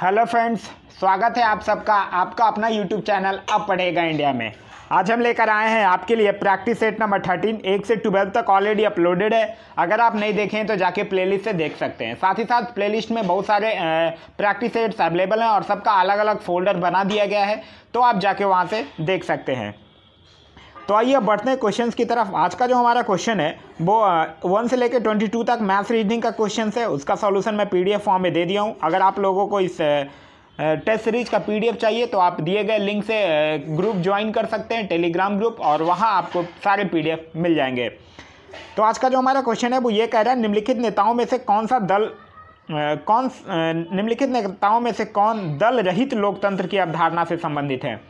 hello friends स्वागत है आप सबका आपका अपना यूट्यूब चैनल अब पढ़ेगा इंडिया में आज हम लेकर आए हैं आपके लिए प्रैक्टिस सेट नंबर थर्टीन एक से ट्वेल्व तक ऑलरेडी अपलोडेड है अगर आप नहीं देखें तो जाके प्लेलिस्ट से देख सकते हैं साथ ही साथ प्लेलिस्ट में बहुत सारे प्रैक्टिस सेट्स अवेलेबल हैं और सबका अलग अलग फोल्डर बना दिया गया है तो आप जाके वहाँ से देख सकते हैं तो आइए बढ़ते हैं क्वेश्चन की तरफ आज का जो हमारा क्वेश्चन है वो वन से लेकर ट्वेंटी टू तक मैथ्स रीजनिंग का क्वेश्चन है उसका सॉल्यूशन मैं पीडीएफ फॉर्म में दे दिया हूँ अगर आप लोगों को इस टेस्ट सीरीज का पीडीएफ चाहिए तो आप दिए गए लिंक से ग्रुप ज्वाइन कर सकते हैं टेलीग्राम ग्रुप और वहाँ आपको सारे एफ मिल जाएंगे तो आज का जो हमारा क्वेश्चन है वो ये कह रहा है निम्नलिखित नेताओं में से कौन सा दल कौन निम्नलिखित नेताओं में से कौन दल रहित लोकतंत्र की अवधारणा से संबंधित है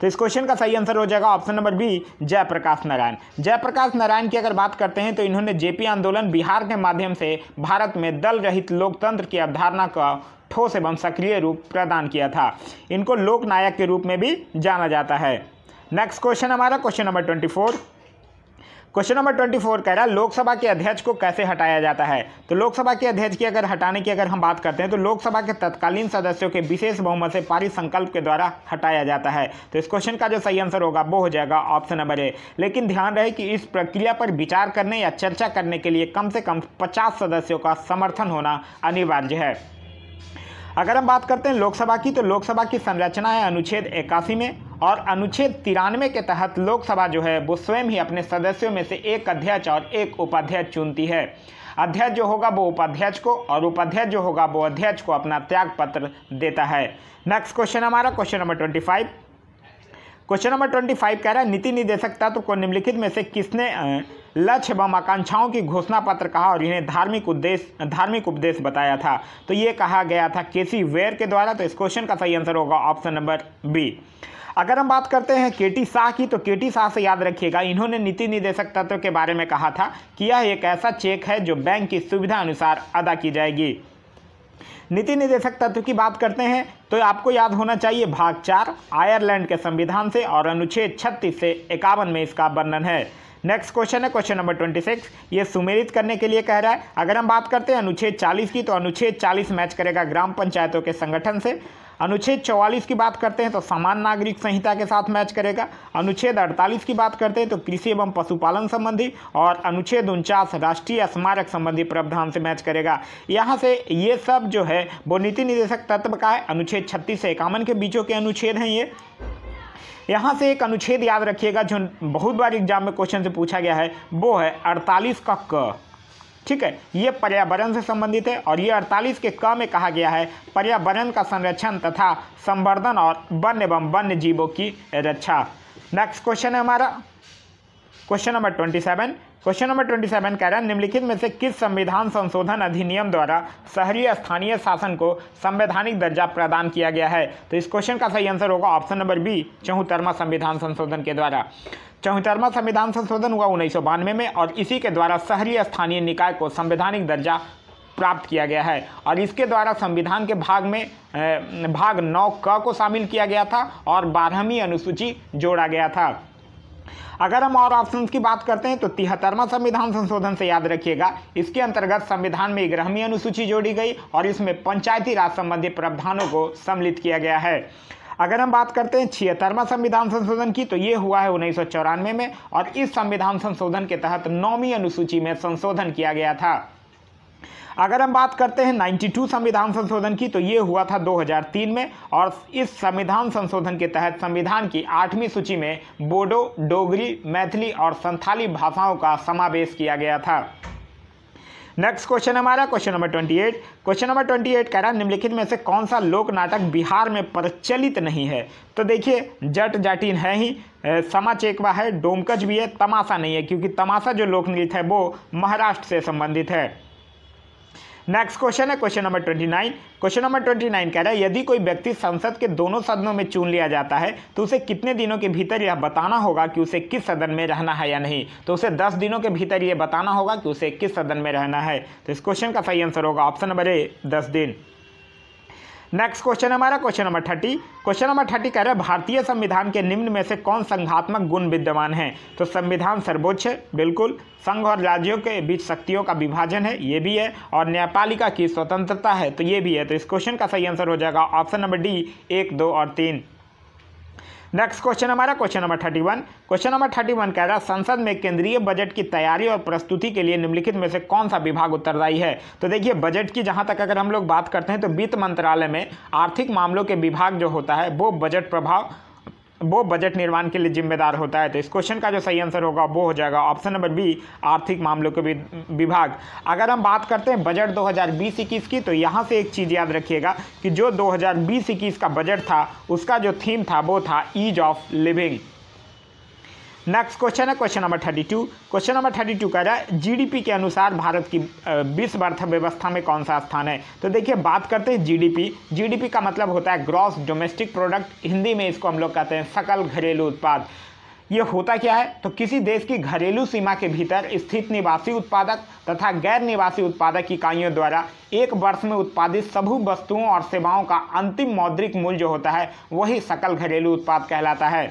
तो इस क्वेश्चन का सही आंसर हो जाएगा option number B Jayaprakash Narayan Jayaprakash Narayan की अगर बात करते हैं तो इन्होंने जेपी आंदोलन बिहार के माध्यम से भारत में दल रहित लोकतंत्र की अवधारणा का ठोस एवं सक्रिय रूप प्रदान किया था इनको लोकनायक के रूप में भी जाना जाता है नेक्स्ट क्वेश्चन हमारा question number twenty four question number twenty four कह रहा है लोकसभा के अध्यक्ष को कैसे हटाया जाता है तो लोकसभा के अध्यक्ष की अगर हटाने की अगर हम बात करते हैं तो लोकसभा के तत्कालीन सदस्यों के विशेष बहुमत से पारित संकल्प के द्वारा हटाया जाता है तो इस क्वेश्चन का जो सही आंसर होगा वो हो जाएगा ऑप्शन नंबर ए लेकिन ध्यान रहे कि इस प्रक्रिया पर विचार करने या चर्चा करने के लिए कम से कम पचास सदस्यों का समर्थन होना अनिवार्य है अगर हम बात करते हैं लोकसभा की तो लोकसभा की संरचना है अनुच्छेद इक्यासी में और अनुच्छेद तिरानवे के तहत लोकसभा जो है वो स्वयं ही अपने सदस्यों में से एक अध्यक्ष और एक उपाध्यक्ष चुनती है अध्यक्ष जो होगा वो उपाध्यक्ष को और उपाध्यक्ष जो होगा वो अध्यक्ष को अपना त्याग पत्र देता है नेक्स्ट क्वेश्चन हमारा question number twenty five question number twenty five कह रहा है नीति निदेशक तत्व को निम्नलिखित में से किसने लक्ष्य एवं आकांक्षाओं की घोषणा पत्र कहा और इन्हें धार्मिक उद्देश्य धार्मिक उपदेश बताया था तो ये कहा गया था केसी वेयर के द्वारा तो इस क्वेश्चन का सही आंसर होगा ऑप्शन नंबर बी अगर हम बात करते हैं केटी शाह की तो केटी शाह से याद रखिएगा इन्होंने नीति निदेशक तत्व के बारे में कहा था कि यह एक ऐसा चेक है जो बैंक की सुविधा अनुसार अदा की जाएगी नीति निदेशक तत्व की बात करते हैं तो आपको याद होना चाहिए भाग चार आयरलैंड के संविधान से और अनुच्छेद छत्तीस से इक्यावन में इसका वर्णन है नेक्स्ट क्वेश्चन है क्वेश्चन नंबर ट्वेंटी सिक्स ये सुमेरित करने के लिए कह रहा है अगर हम बात करते हैं अनुच्छेद चालीस की तो अनुच्छेद चालीस मैच करेगा ग्राम पंचायतों के संगठन से अनुच्छेद 44 की बात करते हैं तो समान नागरिक संहिता के साथ मैच करेगा अनुच्छेद 48 की बात करते हैं तो कृषि एवं पशुपालन संबंधी और अनुच्छेद उनचास राष्ट्रीय स्मारक संबंधी प्रावधान से मैच करेगा यहाँ से ये सब जो है वो नीति निदेशक तत्व का है अनुच्छेद छत्तीस से इक्यावन के बीचों के अनुच्छेद हैं ये यहाँ से एक अनुच्छेद याद रखिएगा जो बहुत बार एग्जाम में क्वेश्चन से पूछा गया है वो है अड़तालीस का क ठीक है ये पर्यावरण से संबंधित है और ये अड़तालीस के क में कहा गया है पर्यावरण का संरक्षण तथा संवर्धन और वन्य एवं वन्य जीवों की रक्षा नेक्स्ट क्वेश्चन है हमारा question number twenty seven question number twenty seven कह रहा है निम्नलिखित में से किस संविधान संशोधन अधिनियम द्वारा शहरी स्थानीय शासन को संवैधानिक दर्जा प्रदान किया गया है तो इस क्वेश्चन का सही आंसर होगा ऑप्शन नंबर बी चौहत्तरवा संविधान संशोधन के द्वारा चौहत्तरवा संविधान संशोधन हुआ उन्नीस में और इसी के द्वारा शहरी स्थानीय निकाय को संवैधानिक दर्जा प्राप्त किया गया है और इसके द्वारा संविधान के भाग में भाग नौ क को शामिल किया गया था और बारहवीं अनुसूची जोड़ा गया था अगर हम और ऑप्शन की बात करते हैं तो तिहत्तरवा संविधान संशोधन से याद रखिएगा इसके अंतर्गत संविधान में ग्रहमी अनुसूची जोड़ी गई और इसमें पंचायती राज संबंधी प्रावधानों को सम्मिलित किया गया है अगर हम बात करते हैं छिहत्तरवा संविधान संशोधन की तो ये हुआ है उन्नीस में और इस संविधान संशोधन के तहत नौवीं अनुसूची में संशोधन किया गया था अगर हम बात करते हैं 92 संविधान संशोधन की तो ये हुआ था 2003 में और इस संविधान संशोधन के तहत संविधान की आठवीं सूची में बोडो डोगरी मैथिली और संथाली भाषाओं का समावेश किया गया था नेक्स्ट क्वेश्चन हमारा question number twenty eight question number twenty eight कह रहा है निम्नलिखित में से कौन सा लोक नाटक बिहार में प्रचलित नहीं है तो देखिए जट जाटिन है ही समा चेकवा है डोमकच भी है तमाशा नहीं है क्योंकि तमाशा जो नृत्य है वो महाराष्ट्र से संबंधित है नेक्स्ट क्वेश्चन है question number twenty nine question number twenty nine कह रहा है यदि कोई व्यक्ति संसद के दोनों सदनों में चुन लिया जाता है तो उसे कितने दिनों के भीतर यह बताना होगा कि उसे किस सदन में रहना है या नहीं तो उसे दस दिनों के भीतर यह बताना होगा कि उसे किस सदन में रहना है तो इस क्वेश्चन का सही आंसर होगा ऑप्शन नंबर ए दस दिन नेक्स्ट क्वेश्चन हमारा question number thirty question number thirty कह रहे हैं भारतीय संविधान के निम्न में से कौन संघात्मक गुण विद्यमान है तो संविधान सर्वोच्च है बिल्कुल संघ और राज्यों के बीच शक्तियों का विभाजन है ये भी है और न्यायपालिका की स्वतंत्रता है तो ये भी है तो इस क्वेश्चन का सही आंसर हो जाएगा ऑप्शन नंबर डी एक दो और तीन नेक्स्ट क्वेश्चन हमारा question number thirty one question number thirty one कह रहा है संसद में केंद्रीय बजट की तैयारी और प्रस्तुति के लिए निम्नलिखित में से कौन सा विभाग उत्तरदायी है तो देखिए बजट की जहां तक अगर हम लोग बात करते हैं तो वित्त मंत्रालय में आर्थिक मामलों के विभाग जो होता है वो बजट प्रभाव वो बजट निर्माण के लिए जिम्मेदार होता है तो इस क्वेश्चन का जो सही आंसर होगा वो हो जाएगा ऑप्शन नंबर बी आर्थिक मामलों के विभाग अगर हम बात करते हैं बजट 2020-21 की तो यहाँ से एक चीज़ याद रखिएगा कि जो 2020-21 का बजट था उसका जो थीम था वो था ease of living next question है question number thirty two question number thirty two रहा जाए जीडीपी के अनुसार भारत की विश्व अर्थव्यवस्था में कौन सा स्थान है तो देखिए बात करते हैं जीडीपी जीडीपी का मतलब होता है ग्रॉस डोमेस्टिक प्रोडक्ट हिंदी में इसको हम लोग कहते हैं सकल घरेलू उत्पाद ये होता क्या है तो किसी देश की घरेलू सीमा के भीतर स्थित निवासी उत्पादक तथा गैर निवासी उत्पादक इकाइयों द्वारा एक वर्ष में उत्पादित सभी वस्तुओं और सेवाओं का अंतिम मौद्रिक मूल्य जो होता है वही सकल घरेलू उत्पाद कहलाता है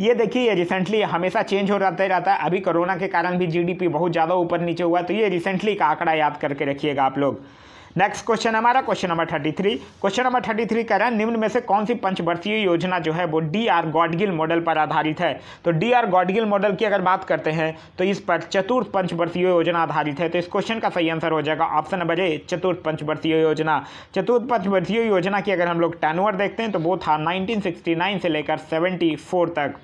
ये देखिए ये रिसेंटली हमेशा चेंज हो जाता रहता है अभी कोरोना के कारण भी जीडीपी बहुत ज़्यादा ऊपर नीचे हुआ तो ये रिसेंटली का आंकड़ा याद करके रखिएगा आप लोग नेक्स्ट क्वेश्चन हमारा question number thirty three question number thirty three कह रहा है निम्न में से कौन सी पंचवर्षीय योजना जो है वो डी आर गॉडगिल मॉडल पर आधारित है तो डी आर गॉडगिल मॉडल की अगर बात करते हैं तो इस पर चतुर्थ पंचवर्षीय योजना आधारित है तो इस क्वेश्चन का सही आंसर हो जाएगा ऑप्शन नंबर ए चतुर्थ पंचवर्षीय योजना चतुर्थ पंचवर्षीय योजना की अगर हम लोग टर्नओवर देखते हैं तो वो था नाइनटीन से लेकर सेवेंटी तक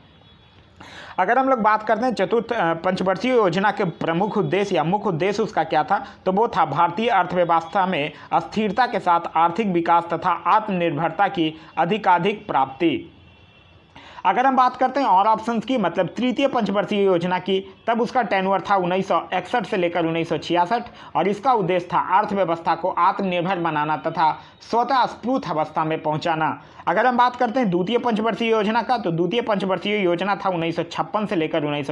अगर हम लोग बात करते हैं चतुर्थ पंचवर्षीय योजना के प्रमुख उद्देश्य या मुख्य उद्देश्य उसका क्या था तो वो था भारतीय अर्थव्यवस्था में अस्थिरता के साथ आर्थिक विकास तथा आत्मनिर्भरता की अधिकाधिक प्राप्ति अगर हम बात करते हैं और ऑप्शन की मतलब तृतीय पंचवर्षीय योजना की तब उसका टेनवर था उन्नीस से लेकर उन्नीस और इसका उद्देश्य था अर्थव्यवस्था को आत्मनिर्भर बनाना तथा स्वतः स्फूर्त अवस्था में पहुंचाना अगर हम बात करते हैं द्वितीय पंचवर्षीय योजना का तो द्वितीय पंचवर्षीय योजना था उन्नीस से लेकर उन्नीस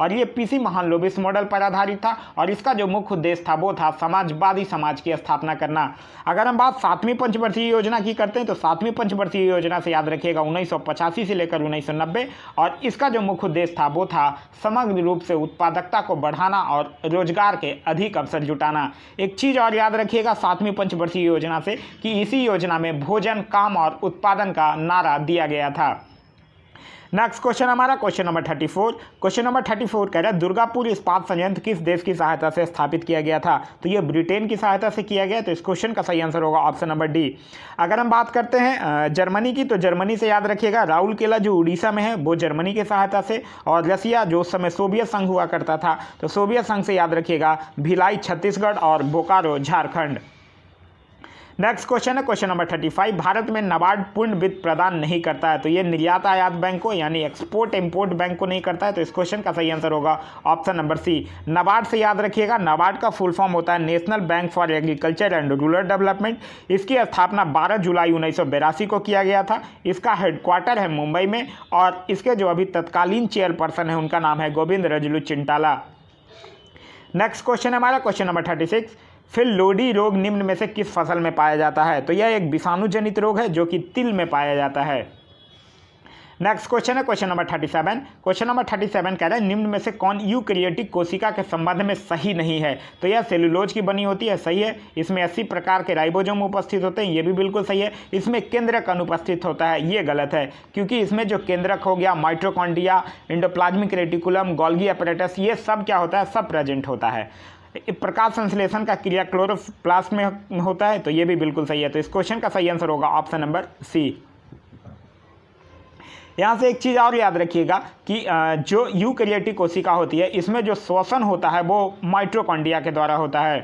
और ये पीसी महान लोबिस मॉडल पर आधारित था और इसका जो मुख्य उद्देश्य था वो था समाजवादी समाज की स्थापना करना अगर हम बात सातवीं पंचवर्षीय योजना की करते हैं तो सातवीं पंचवर्षीय योजना से याद रखिएगा उन्नीस से लेकर लेकर उन्नीस और इसका जो मुख्य उद्देश्य था वो था समग्र रूप से उत्पादकता को बढ़ाना और रोजगार के अधिक अवसर जुटाना एक चीज़ और याद रखिएगा सातवीं पंचवर्षीय योजना से कि इसी योजना में भोजन काम और उत्पादन का नारा दिया गया था नेक्स्ट क्वेश्चन हमारा question number thirty four question number thirty four कह रहा है दुर्गापुर इस्पात संयंत्र किस देश की सहायता से स्थापित किया गया था तो ये ब्रिटेन की सहायता से किया गया तो इस क्वेश्चन का सही आंसर होगा ऑप्शन नंबर डी अगर हम बात करते हैं जर्मनी की तो जर्मनी से याद रखिएगा राहुल केला जो उड़ीसा में है वो जर्मनी की सहायता से और रसिया जो उस समय सोवियत संघ हुआ करता था तो सोवियत संघ से याद रखिएगा भिलाई छत्तीसगढ़ और बोकारो झारखंड नेक्स्ट क्वेश्चन है question number thirty five Bharat में नबार्ड पूर्ण वित्त प्रदान नहीं करता है तो ये निर्यात आयात बैंक को यानी एक्सपोर्ट इम्पोर्ट बैंक को नहीं करता है तो इस क्वेश्चन का सही आंसर होगा ऑप्शन नंबर सी नबार्ड से याद रखिएगा नबार्ड का फुल फॉर्म होता है national bank for agriculture and rural development इसकी स्थापना बारह जुलाई उन्नीस को किया गया था इसका हेडक्वार्टर है मुंबई में और इसके जो अभी तत्कालीन चेयरपर्सन है उनका नाम है गोविंद रजलू चिंटाला नेक्स्ट क्वेश्चन हमारा क्वेश्चन नंबर थर्टी सिक्स फिर लोडी रोग निम्न में से किस फसल में पाया जाता है तो यह एक विषाणुजनित रोग है जो कि तिल में पाया जाता है नेक्स्ट क्वेश्चन है question number thirty seven question number thirty seven कह रहे हैं निम्न में से कौन यू क्रिएटिक कोशिका के संबंध में सही नहीं है तो यह सेलुलोज की बनी होती है सही है इसमें अस्सी प्रकार के राइबोजोम उपस्थित होते हैं ये भी बिल्कुल सही है इसमें केंद्रक अनुपस्थित होता है ये गलत है क्योंकि इसमें जो केंद्रक हो गया mitochondria endoplasmic reticulum Golgi apparatus ये सब क्या होता है सब प्रेजेंट होता है प्रकाश संश्लेषण का क्रिया क्लोरोप्लास्ट में होता है तो ये भी बिल्कुल सही है तो इस क्वेश्चन का सही आंसर होगा ऑप्शन नंबर सी यहाँ से एक चीज़ और याद रखिएगा कि जो यूकैरियोटिक कोशिका होती है इसमें जो श्वसन होता है वो माइट्रोकॉन्ड्रिया के द्वारा होता है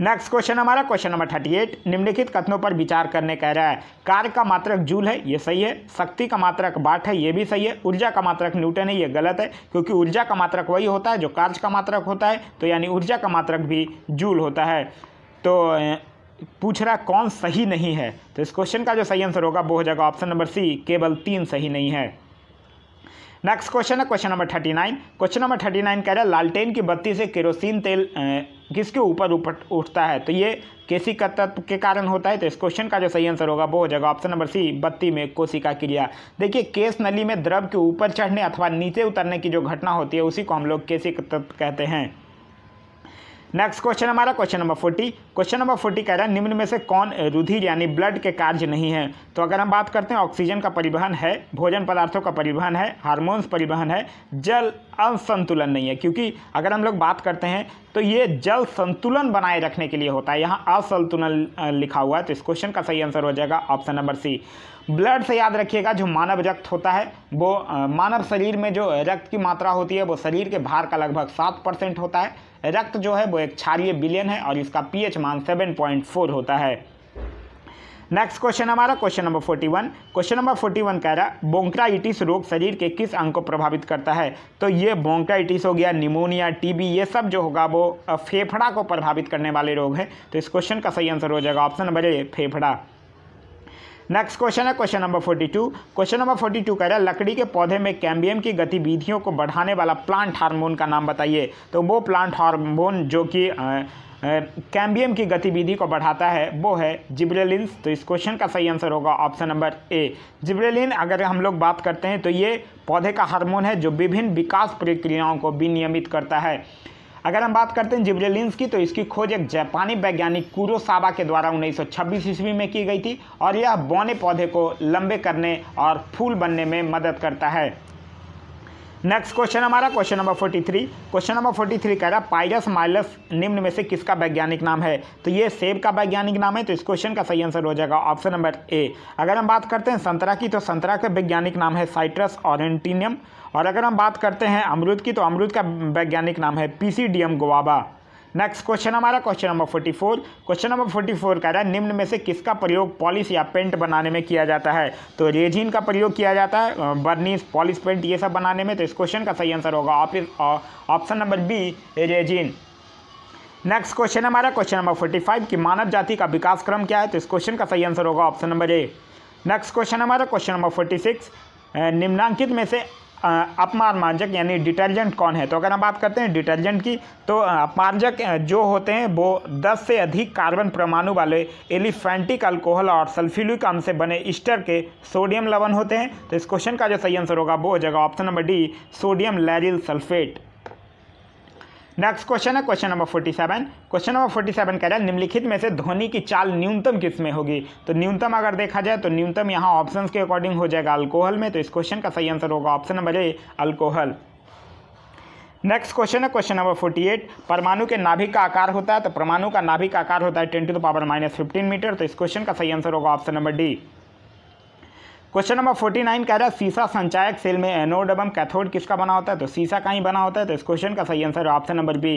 नेक्स्ट क्वेश्चन हमारा क्वेश्चन नंबर थर्टी एट निम्नलिखित कथनों पर विचार करने कह रहा है कार्य का मात्रक जूल है ये सही है शक्ति का मात्रक बाट है ये भी सही है ऊर्जा का मात्रक न्यूटन है ये गलत है क्योंकि ऊर्जा का मात्रक वही होता है जो कार्य का मात्रक होता है तो यानी ऊर्जा का मात्रक भी जूल होता है तो पूछ रहा कौन सही नहीं है तो इस क्वेश्चन का जो सही आंसर होगा वो हो जाएगा ऑप्शन नंबर सी केवल तीन सही नहीं है नेक्स्ट क्वेश्चन है question number thirty nine question number thirty nine कह रहा है लालटेन की बत्ती से केरोसिन तेल किसके ऊपर उठता है तो ये केसी तत्व के कारण होता है तो इस क्वेश्चन का जो सही आंसर होगा वो हो जाएगा ऑप्शन नंबर सी बत्ती में कोशिका क्रिया देखिए केस नली में द्रव के ऊपर चढ़ने अथवा नीचे उतरने की जो घटना होती है उसी को हम लोग केसी तत्व कहते हैं नेक्स्ट क्वेश्चन हमारा question number forty question number forty कह रहा है निम्न में से कौन रुधिर यानी ब्लड के कार्य नहीं है तो अगर हम बात करते हैं ऑक्सीजन का परिवहन है भोजन पदार्थों का परिवहन है हार्मोन्स परिवहन है जल असंतुलन नहीं है क्योंकि अगर हम लोग बात करते हैं तो ये जल संतुलन बनाए रखने के लिए होता है यहाँ असंतुलन लिखा हुआ है तो इस क्वेश्चन का सही आंसर हो जाएगा ऑप्शन नंबर सी ब्लड से याद रखिएगा जो मानव रक्त होता है वो मानव शरीर में जो रक्त की मात्रा होती है वो शरीर के भार का लगभग सात परसेंट होता है रक्त जो है वो एक क्षारीय बिलियन है और इसका पी मान सेवन पॉइंट फोर होता है नेक्स्ट क्वेश्चन हमारा question number forty one question number forty one कह रहा है बोंक्राइटिस रोग शरीर के किस अंग को प्रभावित करता है तो ये बोंक्राइटिस हो गया निमोनिया टीबी ये सब जो होगा वो फेफड़ा को प्रभावित करने वाले रोग है तो इस क्वेश्चन का सही आंसर हो जाएगा ऑप्शन नंबर ए फेफड़ा नेक्स्ट क्वेश्चन है question number forty two question number forty two कह रहा है लकड़ी के पौधे में कैम्बियम की गतिविधियों को बढ़ाने वाला प्लांट हार्मोन का नाम बताइए तो वो प्लांट हार्मोन जो कि कैम्बियम की गतिविधि को बढ़ाता है वो है जिब्रेलिन तो इस क्वेश्चन का सही आंसर होगा ऑप्शन नंबर ए जिब्रेलिन अगर हम लोग बात करते हैं तो ये पौधे का हार्मोन है जो विभिन्न विकास प्रक्रियाओं को विनियमित करता है अगर हम बात करते हैं जिब्रेलिन्स की तो इसकी खोज एक जापानी वैज्ञानिक कुरोसावा के द्वारा 1926 ईस्वी में की गई थी और यह बौने पौधे को लंबे करने और फूल बनने में मदद करता है नेक्स्ट क्वेश्चन हमारा क्वेश्चन नंबर 43 क्वेश्चन नंबर 43 कह रहा है पायरस माइलस निम्न में से किसका वैज्ञानिक नाम है तो ये सेब का वैज्ञानिक नाम है तो इस क्वेश्चन का सही आंसर हो जाएगा ऑप्शन नंबर ए अगर हम बात करते हैं संतरा की तो संतरा का वैज्ञानिक नाम है साइट्रस ऑरेंटिनियम और अगर हम बात करते हैं अमरूद की तो अमरूद का वैज्ञानिक नाम है पी सी डी एम गोवाबा नेक्स्ट क्वेश्चन हमारा question number forty four question number forty four कह रहा है निम्न में से किसका प्रयोग पॉलिश या पेंट बनाने में किया जाता है तो रेजिन का प्रयोग किया जाता है बर्नीस पॉलिश पेंट ये सब बनाने में तो इस क्वेश्चन का सही आंसर होगा option number B resin next question हमारा क्वेश्चन नंबर फोर्टी फाइव कि मानव जाति का विकास क्रम क्या है तो इस क्वेश्चन का सही आंसर होगा option number A next question हमारा क्वेश्चन नंबर फोर्टी सिक्स निम्नांकित में से अपमार्जक यानी डिटर्जेंट कौन है तो अगर हम बात करते हैं डिटर्जेंट की तो अपमार्जक जो होते हैं वो 10 से अधिक कार्बन परमाणु वाले एलिफेंटिक अल्कोहल और सल्फिलिक अम से बने ईस्टर के सोडियम लवन होते हैं तो इस क्वेश्चन का जो सही आंसर होगा वो हो जाएगा option number D sodium lauryl sulphate next question है question number forty seven question number forty seven कह रहा है निम्नलिखित में से धोनी की चाल न्यूनतम किस में होगी तो न्यूनतम अगर देखा जाए तो न्यूनतम यहाँ ऑप्शंस के अकॉर्डिंग हो जाएगा अल्कोहल में तो इस क्वेश्चन का सही आंसर होगा option number A alcohol next question है क्वेश्चन नंबर फोर्टी एट परमाणु के नाभिक का आकार होता है तो परमाणु का नाभिक का आकार होता है ten to the power minus fifteen metre तो इस क्वेश्चन का सही आंसर होगा option number D question number forty nine कह रहा है सीसा संचायक सेल में एनोड एवं कैथोड किसका बना होता है तो सीसा का ही बना होता है तो इस क्वेश्चन का सही answer option number B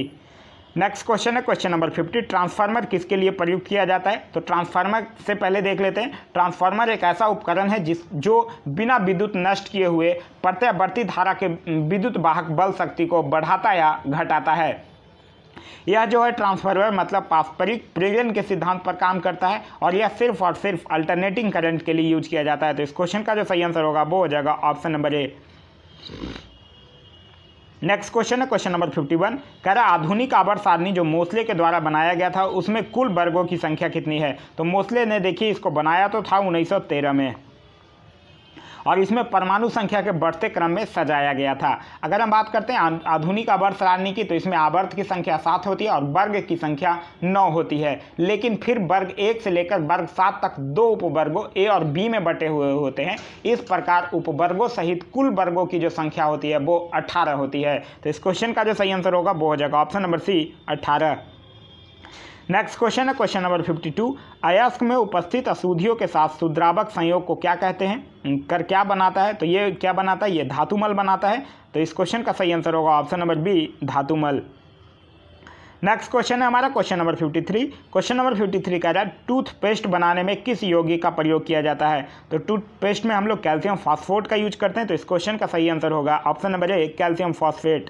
next question है क्वेश्चन नंबर फिफ्टी ट्रांसफार्मर किसके लिए प्रयुक्त किया जाता है तो ट्रांसफार्मर से पहले देख लेते हैं ट्रांसफार्मर एक ऐसा उपकरण है जिस जो बिना विद्युत नष्ट किए हुए प्रत्यावर्ती धारा के विद्युत वाहक बल शक्ति को बढ़ाता या घटाता है यह जो है ट्रांसफार्मर मतलब पारस्परिक प्रेरण के सिद्धांत पर काम करता है और यह सिर्फ और सिर्फ अल्टरनेटिंग करंट के लिए यूज किया जाता है तो इस क्वेश्चन का जो सही आंसर होगा वो हो जाएगा option number A next question है क्वेश्चन नंबर फिफ्टी वन कह रहा आधुनिक आवर्त सारणी जो मोसले के द्वारा बनाया गया था उसमें कुल वर्गों की संख्या कितनी है तो मोसले ने देखिए इसको बनाया तो था 1913 में और इसमें परमाणु संख्या के बढ़ते क्रम में सजाया गया था अगर हम बात करते हैं आधुनिक आवर्त सारणी की तो इसमें आवर्त की संख्या सात होती है और वर्ग की संख्या नौ होती है लेकिन फिर वर्ग एक से लेकर वर्ग सात तक दो उपवर्गों ए और बी में बटे हुए होते हैं इस प्रकार उपवर्गों सहित कुल वर्गों की जो संख्या होती है वो अठारह होती है तो इस क्वेश्चन का जो सही आंसर होगा वो हो जाएगा ऑप्शन नंबर सी अट्ठारह नेक्स्ट क्वेश्चन है क्वेश्चन नंबर 52 अयस्क में उपस्थित अशुद्धियों के साथ शुद्रावक संयोग को क्या कहते हैं कर क्या बनाता है तो ये क्या बनाता है ये धातुमल बनाता है तो इस क्वेश्चन का सही आंसर होगा ऑप्शन नंबर बी धातुमल नेक्स्ट क्वेश्चन है हमारा क्वेश्चन नंबर 53 क्वेश्चन नंबर 53 रहा जाए टूथपेस्ट बनाने में किस यौगिक का प्रयोग किया जाता है तो टूथपेस्ट में हम लोग कैल्शियम फास्फोट का यूज करते हैं तो इस क्वेश्चन का सही आंसर होगा option number A calcium phosphate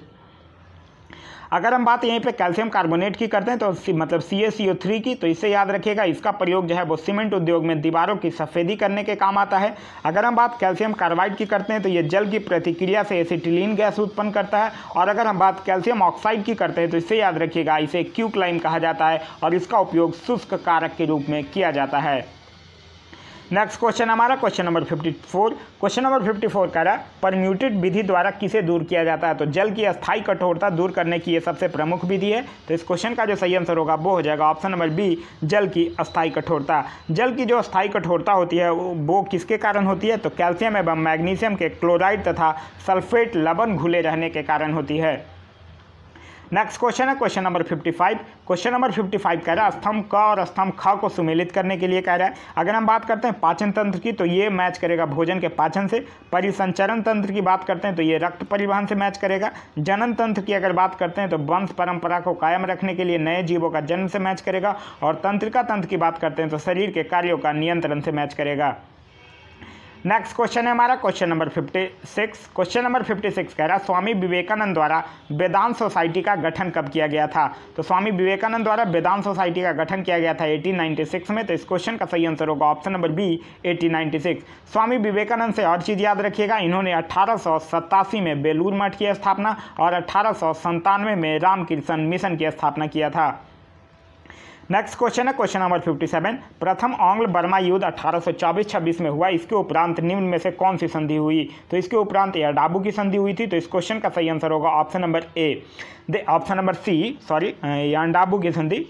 अगर हम बात यहीं पे कैल्शियम कार्बोनेट की करते हैं तो मतलब सी की तो इसे याद रखिएगा इसका प्रयोग जो है वो सीमेंट उद्योग में दीवारों की सफ़ेदी करने के काम आता है अगर हम बात कैल्शियम कार्बाइड की करते हैं तो ये जल की प्रतिक्रिया से एसिटिलीन गैस उत्पन्न करता है और अगर हम बात कैल्शियम ऑक्साइड की करते हैं तो इसे याद रखिएगा इसे क्यूक्लाइन कहा जाता है और इसका उपयोग शुष्क कारक के रूप में किया जाता है नेक्स्ट क्वेश्चन हमारा क्वेश्चन नंबर 54 क्वेश्चन नंबर 54 कह रहा परम्यूटेड विधि द्वारा किसे दूर किया जाता है तो जल की अस्थायी कठोरता दूर करने की ये सबसे प्रमुख विधि है तो इस क्वेश्चन का जो सही आंसर होगा वो हो जाएगा ऑप्शन नंबर बी जल की अस्थायी कठोरता जल की जो अस्थायी कठोरता होती है वो किसके कारण होती है तो कैल्शियम एवं मैग्नीशियम के क्लोराइड तथा सल्फेट लवन घुले रहने के कारण होती है नेक्स्ट क्वेश्चन है क्वेश्चन नंबर 55 क्वेश्चन नंबर 55 कह रहा है स्तंभ क और स्तंभ ख को सुमेलित करने के लिए कह रहा है अगर हम बात करते हैं पाचन तंत्र की तो ये मैच करेगा भोजन के पाचन से परिसंचरण तंत्र की बात करते हैं तो ये रक्त परिवहन से मैच करेगा जनन तंत्र की अगर बात करते हैं तो वंश परंपरा को कायम रखने के लिए नए जीवों का जन्म से मैच करेगा और तंत्रिका तंत्र की बात करते हैं तो शरीर के कार्यों का नियंत्रण से मैच करेगा नेक्स्ट क्वेश्चन है हमारा question number fifty six question number fifty six कह रहा है स्वामी विवेकानंद द्वारा वेदांत सोसाइटी का गठन कब किया गया था तो स्वामी विवेकानंद द्वारा वेदांत सोसाइटी का गठन किया गया था 1896 में तो इस क्वेश्चन का सही आंसर होगा option number B 1896 Swami Vivekananda से और चीज़ याद रखिएगा इन्होंने अठारह में बेलूर मठ की स्थापना और अठारह में रामकृष्ण मिशन की स्थापना किया था नेक्स्ट क्वेश्चन है क्वेश्चन नंबर 57 प्रथम आंग्ल बर्मा युद्ध 1824-26 में हुआ इसके उपरांत निम्न में से कौन सी संधि हुई तो इसके उपरांत डाबू की संधि हुई थी तो इस क्वेश्चन का सही आंसर होगा ऑप्शन नंबर ए दे option number C sorry Yandabo की संधि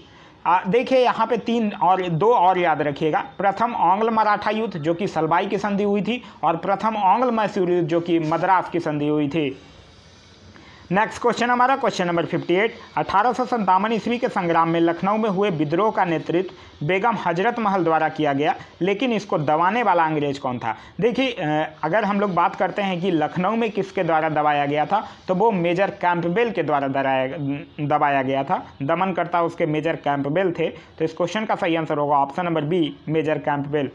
देखिए यहाँ पे तीन और दो और याद रखिएगा प्रथम आंग्ल मराठा युद्ध जो कि सलवाई की संधि हुई थी और प्रथम आंग्ल मैसूर युद्ध जो कि मद्रास की संधि हुई थी नेक्स्ट क्वेश्चन हमारा क्वेश्चन नंबर 58 अठारह ईस्वी के संग्राम में लखनऊ में हुए विद्रोह का नेतृत्व बेगम हजरत महल द्वारा किया गया लेकिन इसको दबाने वाला अंग्रेज कौन था देखिए अगर हम लोग बात करते हैं कि लखनऊ में किसके द्वारा दबाया गया था तो वो मेजर कैंपबेल के द्वारा दबाया गया था दमनकर्ता उसके मेजर कैंपबेल थे तो इस क्वेश्चन का सही आंसर होगा option number B Major Campbell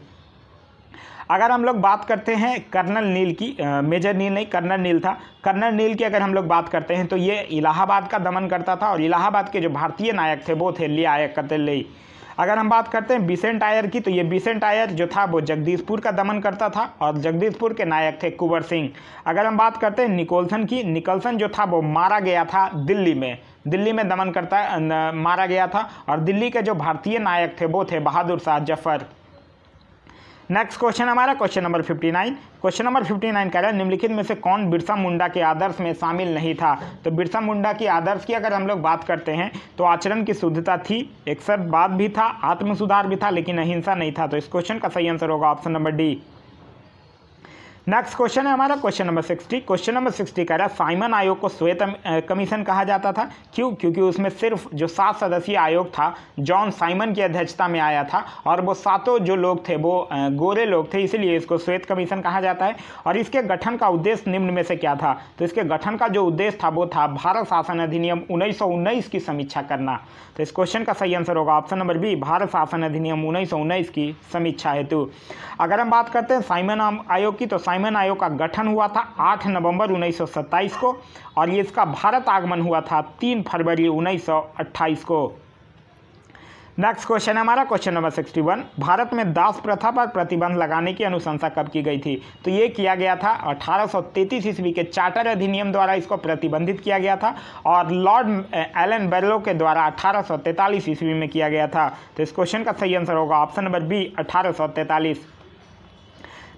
अगर हम लोग बात करते हैं कर्नल नील की आ, मेजर नील नहीं कर्नल नील था कर्नल नील की अगर हम लोग बात करते हैं तो ये इलाहाबाद का दमन करता था और इलाहाबाद के जो भारतीय नायक थे वो थे आयक कतलई अगर हम बात करते हैं बिसेंट आयर की तो ये बिसेंट आयर जो था वो जगदीशपुर का दमन करता था और जगदीशपुर के नायक थे कुंवर सिंह अगर हम बात करते हैं निकोलसन की निकोलसन जो था वो मारा गया था दिल्ली में दिल्ली में दमन करता न, मारा गया था और दिल्ली के जो भारतीय नायक थे वो थे बहादुर शाह जफर नेक्स्ट क्वेश्चन हमारा क्वेश्चन नंबर 59 क्वेश्चन नंबर 59 कह रहा है निम्नलिखित में से कौन बिरसा मुंडा के आदर्श में शामिल नहीं था तो बिरसा मुंडा की आदर्श की अगर हम लोग बात करते हैं तो आचरण की शुद्धता थी एक सर बात भी था आत्म सुधार भी था लेकिन अहिंसा नहीं था तो इस क्वेश्चन का सही आंसर होगा option number D next question है हमारा question number sixty question number sixty कह रहा है साइमन आयोग को श्वेत कमीशन कहा जाता था क्यों क्योंकि उसमें सिर्फ जो सात सदस्यीय आयोग था जॉन साइमन की अध्यक्षता में आया था और वो सातों जो लोग थे वो गोरे लोग थे इसीलिए इसको श्वेत कमीशन कहा जाता है और इसके गठन का उद्देश्य निम्न में से क्या था तो इसके गठन का जो उद्देश्य था वो था भारत शासन अधिनियम उन्नीस की समीक्षा करना तो इस क्वेश्चन का सही आंसर होगा ऑप्शन नंबर बी भारत शासन अधिनियम उन्नीस की समीक्षा हेतु अगर हम बात करते हैं साइमन आयोग की तो साइमन आयोग का गठन हुआ था 8 नवंबर 1927 को और ये इसका भारत आगमन हुआ था 3 फरवरी 1928 को नेक्स्ट क्वेश्चन है हमारा क्वेश्चन नंबर 61 भारत में दास प्रथा पर प्रतिबंध लगाने की अनुशंसा कब की गई थी तो ये किया गया था 1833 सौ ईस्वी के चार्टर अधिनियम द्वारा इसको प्रतिबंधित किया गया था और लॉर्ड एलन बेरलो के द्वारा 1843 सौ ईस्वी में किया गया था तो इस क्वेश्चन का सही आंसर होगा ऑप्शन नंबर बी अठारह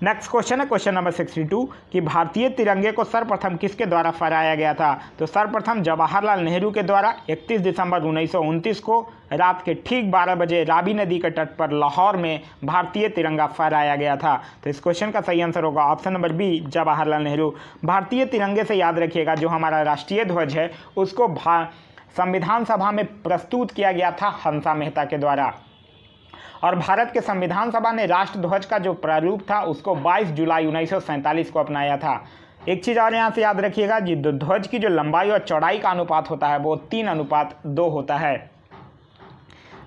नेक्स्ट क्वेश्चन है क्वेश्चन नंबर सिक्सटी टू कि भारतीय तिरंगे को सर्वप्रथम किसके द्वारा फहराया गया था तो सर्वप्रथम जवाहरलाल नेहरू के द्वारा 31 दिसंबर उन्नीस को रात के ठीक 12 बजे राबी नदी के तट पर लाहौर में भारतीय तिरंगा फहराया गया था तो इस क्वेश्चन का सही आंसर होगा option number B Jawaharlal Nehru भारतीय तिरंगे से याद रखिएगा जो हमारा राष्ट्रीय ध्वज है उसको संविधान सभा में प्रस्तुत किया गया था हंसा मेहता के द्वारा और भारत के संविधान सभा ने राष्ट्र ध्वज का जो प्रारूप था उसको 22 जुलाई उन्नीस को अपनाया था एक चीज़ और यहाँ से याद रखिएगा जी ध्वज की जो लंबाई और चौड़ाई का अनुपात होता है वो तीन अनुपात दो होता है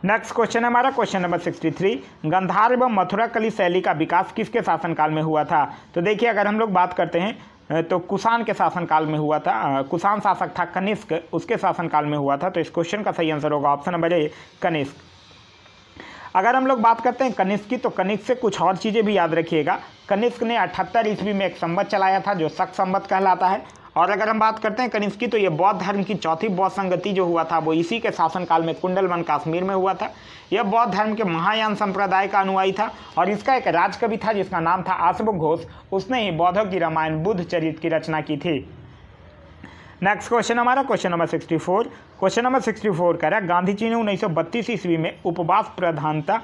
नेक्स्ट क्वेश्चन है हमारा क्वेश्चन नंबर 63 गंधार एवं मथुरा कली शैली का विकास किसके शासनकाल में हुआ था तो देखिए अगर हम लोग बात करते हैं तो कुषाण के शासनकाल में हुआ था कुषाण शासक था कनिष्क उसके शासनकाल में हुआ था तो इस क्वेश्चन का सही आंसर होगा ऑप्शन नंबर ए कनिष्क अगर हम लोग बात करते हैं कनिष्क की तो कनिष्क से कुछ और चीज़ें भी याद रखिएगा कनिष्क ने अठहत्तर ईस्वी में एक संबत चलाया था जो शक संबत कहलाता है और अगर हम बात करते हैं कनिष्क की तो ये बौद्ध धर्म की चौथी बौद्ध संगति जो हुआ था वो इसी के शासनकाल में कुंडल वन काश्मीर में हुआ था यह बौद्ध धर्म के महायान संप्रदाय का अनुयायी था और इसका एक राजकवि था जिसका नाम था आसबो घोष उसने ही बौद्धों की रामायण बुद्ध चरित्र की रचना की थी नेक्स्ट क्वेश्चन हमारा question number sixty four question number sixty four कह रहा है गांधी जी ने उन्नीस सौ बत्तीस ईस्वी में उपवास प्रधानता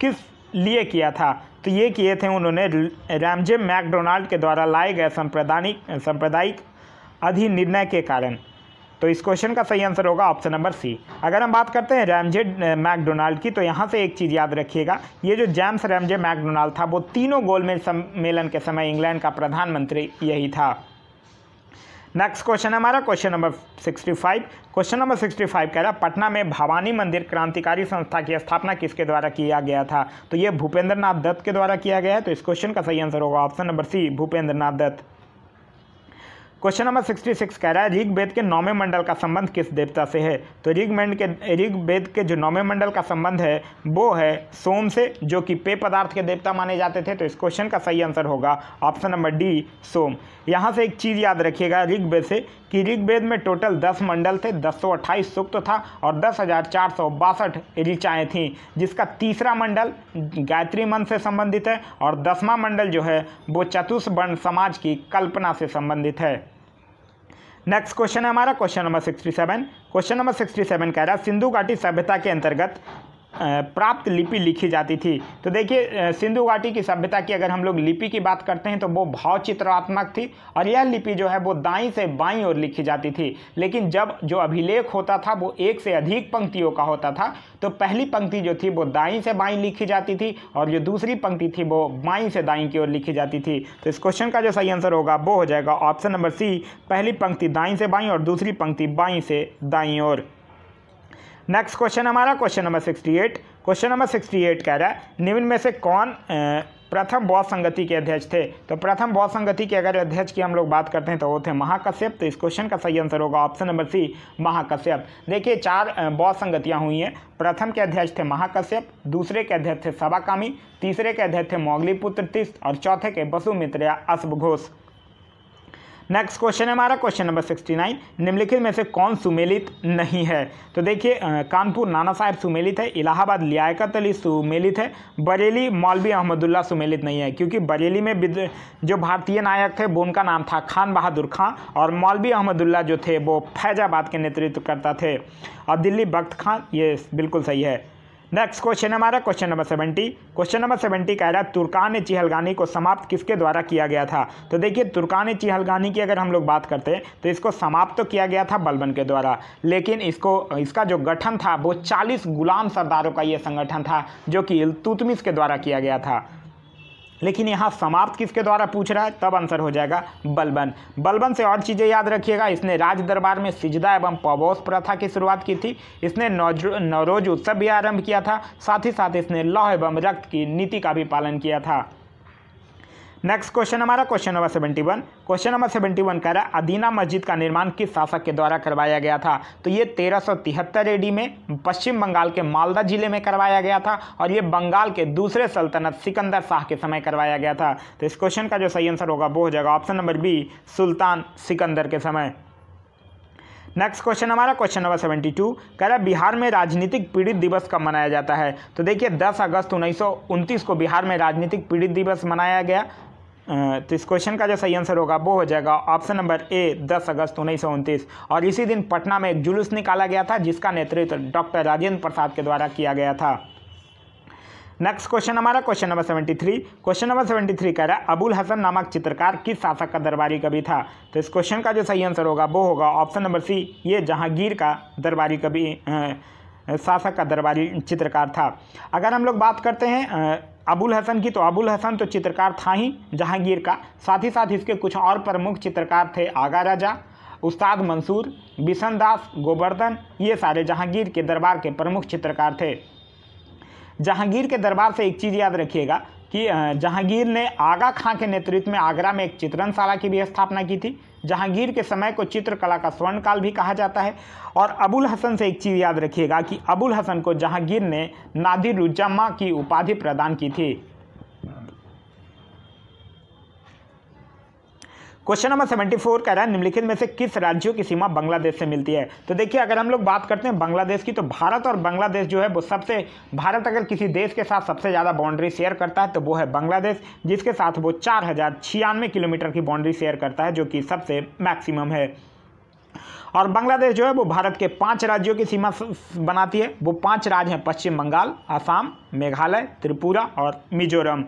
किस लिए किया था तो ये किए थे उन्होंने रैमजे मैकडोनाल्ड के द्वारा लाए गए संप्रदानिक संप्रदायिक अधिनिर्णय के कारण तो इस क्वेश्चन का सही आंसर होगा ऑप्शन नंबर सी अगर हम बात करते हैं रैमजे मैकडोनाल्ड की तो यहाँ से एक चीज़ याद रखिएगा ये जो जेम्स रैमजे मैकडोनाल्ड था वो तीनों गोलमेल सम्मेलन के समय इंग्लैंड का प्रधानमंत्री यही था नेक्स्ट क्वेश्चन हमारा क्वेश्चन नंबर 65 क्वेश्चन नंबर 65 कह रहा पटना में भवानी मंदिर क्रांतिकारी संस्था की स्थापना किसके द्वारा किया गया था तो ये भूपेंद्र नाथ दत्त के द्वारा किया गया है तो इस क्वेश्चन का सही आंसर होगा option number C Bhupendra Nath Dutt question number sixty six कह रहा है ऋग वेद के नौवें मंडल का संबंध किस देवता से है तो ऋग्मेंड के ऋग वेद के जो नौवें मंडल का संबंध है वो है सोम से जो कि पेय पदार्थ के देवता माने जाते थे तो इस क्वेश्चन का सही आंसर होगा ऑप्शन नंबर डी सोम यहाँ से एक चीज़ याद रखिएगा ऋग्वेद से कि ऋग्वेद में टोटल दस मंडल थे दस सौ अट्ठाईस सूक्त था और दस हज़ार चार सौ बासठ ऋचाएँ थीं जिसका तीसरा मंडल गायत्री मन से संबंधित है और दसवां मंडल जो है वो चतुष्वर्ण समाज की कल्पना से संबंधित है नेक्स्ट क्वेश्चन है हमारा question number sixty seven question number sixty seven कह रहा है सिंधु घाटी सभ्यता के अंतर्गत प्राप्त लिपि लिखी जाती थी तो देखिए सिंधु घाटी की सभ्यता की अगर हम लोग लिपि की बात करते हैं तो वो भावचित्रात्मक थी और यह लिपि जो है वो दाई से बाई और लिखी जाती थी लेकिन जब जो अभिलेख होता था वो एक से अधिक पंक्तियों का होता था तो पहली पंक्ति जो थी वो दाई से बाई लिखी जाती थी और जो दूसरी पंक्ति थी वो बाई से दाई की ओर लिखी जाती थी तो इस क्वेश्चन का जो सही आंसर होगा वो हो जाएगा ऑप्शन नंबर सी पहली पंक्ति दाई से बाई और दूसरी पंक्ति बाई से दाई और नेक्स्ट क्वेश्चन हमारा question number sixty eight question number sixty eight कह रहा है निम्न में से कौन प्रथम बौद्ध संगति के अध्यक्ष थे तो प्रथम बौद्ध संगति के अगर अध्यक्ष की हम लोग बात करते हैं तो वो थे महाकश्यप तो इस क्वेश्चन का सही आंसर होगा ऑप्शन नंबर सी महाकश्यप देखिए चार बौद्ध संगतियाँ हुई हैं प्रथम के अध्यक्ष थे महाकश्यप दूसरे के अध्यक्ष थे सबाकामी तीसरे के अध्यक्ष थे मोगली पुत्र तिस्त और चौथे के बसुमित्र या अश्वघोष नेक्स्ट क्वेश्चन है हमारा क्वेश्चन नंबर सिक्सटी नाइन निम्नलिखित में से कौन सुमेलित नहीं है तो देखिए कानपुर नाना साहेब सुमेलित है इलाहाबाद लियाकत अली सुमेलित है बरेली मौलवी अहमदुल्ला सुमेलित नहीं है क्योंकि बरेली में जो भारतीय नायक थे वो उनका नाम था खान बहादुर खां और मौलवी अहमदुल्ला जो थे वो फैजाबाद के नेतृत्व करता थे और दिल्ली बख्त खान ये बिल्कुल सही है नेक्स्ट क्वेश्चन हमारा question number seventy question number seventy कह रहा है तुर्कान चिहलगानी को समाप्त किसके द्वारा किया गया था तो देखिए तुर्कान चिहलगानी की अगर हम लोग बात करते हैं तो इसको समाप्त तो किया गया था बलबन के द्वारा लेकिन इसको इसका जो गठन था वो चालीस गुलाम सरदारों का ये संगठन था जो कि इलतुतमिस के द्वारा किया गया था लेकिन यहाँ समाप्त किसके द्वारा पूछ रहा है तब आंसर हो जाएगा बलबन बलबन से और चीज़ें याद रखिएगा इसने राज दरबार में सिजदा एवं पवोस प्रथा की शुरुआत की थी इसने नवरोज उत्सव भी आरंभ किया था साथ ही साथ इसने लौह एवं रक्त की नीति का भी पालन किया था नेक्स्ट क्वेश्चन हमारा question number seventy one question number seventy one कह रहा है अदीना मस्जिद का निर्माण किस शासक के द्वारा करवाया गया था तो ये तेरह सौ तिहत्तर एडी में पश्चिम बंगाल के मालदा जिले में करवाया गया था और ये बंगाल के दूसरे सल्तनत सिकंदर शाह के समय करवाया गया था तो इस क्वेश्चन का जो सही आंसर होगा वो हो जाएगा option number B Sultan Sikandar के समय नेक्स्ट क्वेश्चन हमारा क्वेश्चन नंबर सेवेंटी टू कह रहा है बिहार में राजनीतिक पीड़ित दिवस कब मनाया जाता है तो देखिए दस अगस्त उन्नीस को बिहार में राजनीतिक पीड़ित दिवस मनाया गया तो इस क्वेश्चन का जो सही आंसर होगा वो हो जाएगा ऑप्शन नंबर ए 10 अगस्त उन्नीस और इसी दिन पटना में एक जुलूस निकाला गया था जिसका नेतृत्व डॉक्टर राजेंद्र प्रसाद के द्वारा किया गया था नेक्स्ट क्वेश्चन हमारा question number seventy three question number seventy three कह रहा है अबुल हसन नामक चित्रकार किस शासक का दरबारी कवि था तो इस क्वेश्चन का जो सही आंसर होगा वो होगा ऑप्शन नंबर सी ये जहांगीर का दरबारी कवि शासक का दरबारी चित्रकार था अगर हम लोग बात करते हैं अबुल हसन की तो अबुल हसन तो चित्रकार था ही जहांगीर का साथ ही साथ इसके कुछ और प्रमुख चित्रकार थे आगा राजा उस्ताद मंसूर बिशन दास गोवर्धन ये सारे जहांगीर के दरबार के प्रमुख चित्रकार थे जहांगीर के दरबार से एक चीज़ याद रखिएगा कि जहांगीर ने आगा खां के नेतृत्व में आगरा में एक चित्रणशाला की भी स्थापना की थी जहांगीर के समय को चित्रकला का स्वर्ण काल भी कहा जाता है और अबुल हसन से एक चीज़ याद रखिएगा कि अबुल हसन को जहांगीर ने नादिर उज्जामा की उपाधि प्रदान की थी क्वेश्चन नंबर सेवेंटी फोर कह रहा है निम्नलिखित में से किस राज्यों की सीमा बांग्लादेश से मिलती है तो देखिए अगर हम लोग बात करते हैं बांग्लादेश की तो भारत और बांग्लादेश जो है वो सबसे भारत अगर किसी देश के साथ सबसे ज़्यादा बाउंड्री शेयर करता है तो वो है बांग्लादेश जिसके साथ वो चार किलोमीटर की बाउंड्री शेयर करता है जो कि सबसे मैक्सिमम है और बांग्लादेश जो है वो भारत के पांच राज्यों की सीमा बनाती है वो पांच राज्य हैं पश्चिम बंगाल आसाम मेघालय त्रिपुरा और मिजोरम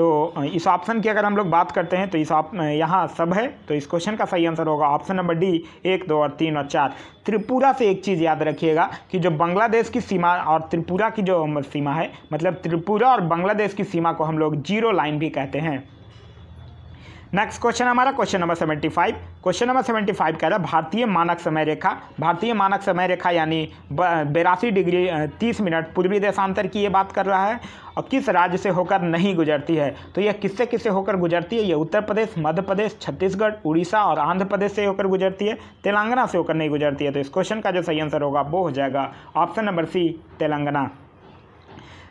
तो इस ऑप्शन की अगर हम लोग बात करते हैं तो इस ऑप यहाँ सब है तो इस क्वेश्चन का सही आंसर होगा ऑप्शन नंबर डी एक दो और तीन और चार त्रिपुरा से एक चीज़ याद रखिएगा कि जो बांग्लादेश की सीमा और त्रिपुरा की जो सीमा है मतलब त्रिपुरा और बांग्लादेश की सीमा को हम लोग जीरो लाइन भी कहते हैं नेक्स्ट क्वेश्चन हमारा question number seventy five question number seventy five कह रहा है भारतीय मानक समय रेखा भारतीय मानक समय रेखा यानी बेरासी डिग्री तीस मिनट पूर्वी देशांतर की ये बात कर रहा है और किस राज्य से होकर नहीं गुजरती है तो यह किससे किससे होकर गुजरती है यह उत्तर प्रदेश मध्य प्रदेश छत्तीसगढ़ उड़ीसा और आंध्र प्रदेश से होकर गुजरती है तेलंगाना से होकर नहीं गुजरती है तो इस क्वेश्चन का जो सही आंसर होगा वो हो जाएगा option number C Telangana